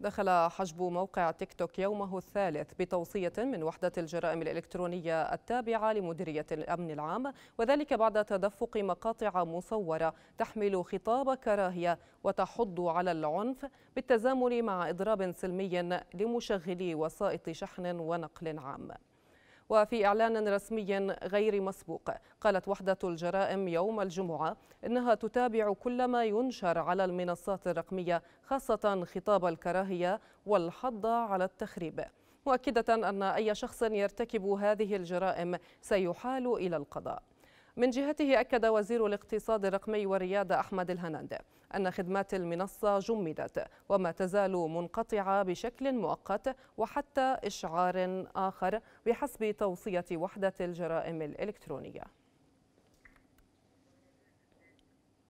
دخل حجب موقع تيك توك يومه الثالث بتوصية من وحدة الجرائم الإلكترونية التابعة لمديرية الأمن العام وذلك بعد تدفق مقاطع مصورة تحمل خطاب كراهية وتحض على العنف بالتزامن مع إضراب سلمي لمشغلي وسائط شحن ونقل عام وفي إعلان رسمي غير مسبوق قالت وحدة الجرائم يوم الجمعة إنها تتابع كل ما ينشر على المنصات الرقمية خاصة خطاب الكراهية والحض على التخريب مؤكدة أن أي شخص يرتكب هذه الجرائم سيحال إلى القضاء من جهته أكد وزير الاقتصاد الرقمي والريادة أحمد الهناند أن خدمات المنصة جمدت وما تزال منقطعة بشكل مؤقت وحتى إشعار آخر بحسب توصية وحدة الجرائم الإلكترونية